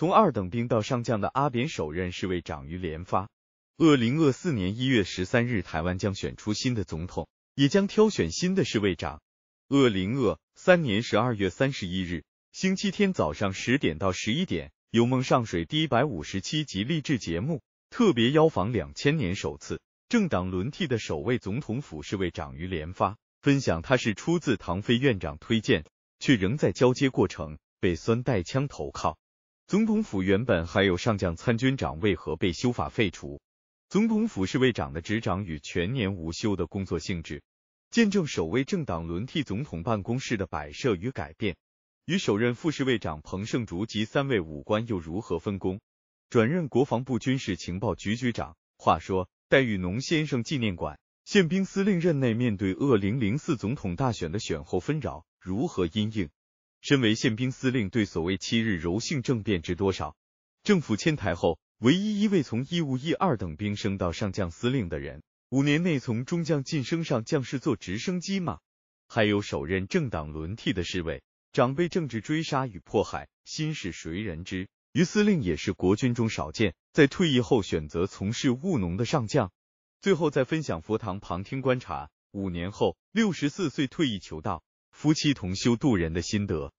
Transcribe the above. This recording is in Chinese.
从二等兵到上将的阿扁首任侍卫长于连发。二零二四年一月十三日，台湾将选出新的总统，也将挑选新的侍卫长。二零二三年十二月三十一日，星期天早上十点到十一点，有梦上水第一百五十七集励志节目特别邀访两千年首次政党轮替的首位总统府侍卫长于连发，分享他是出自唐飞院长推荐，却仍在交接过程被酸带枪投靠。总统府原本还有上将参军长，为何被修法废除？总统府侍卫长的执掌与全年无休的工作性质，见证首位政党轮替总统办公室的摆设与改变。与首任副侍卫长彭胜竹及三位武官又如何分工？转任国防部军事情报局局长。话说戴玉农先生纪念馆，宪兵司令任内面对恶零零四总统大选的选后纷扰，如何因应？身为宪兵司令，对所谓七日柔性政变知多少？政府迁台后，唯一一位从义务役二等兵升到上将司令的人，五年内从中将晋升上将是坐直升机吗？还有首任政党轮替的侍卫，长辈政治追杀与迫害，心事谁人知？于司令也是国军中少见，在退役后选择从事务农的上将。最后再分享佛堂旁听观察，五年后六十四岁退役求道。夫妻同修渡人的心得。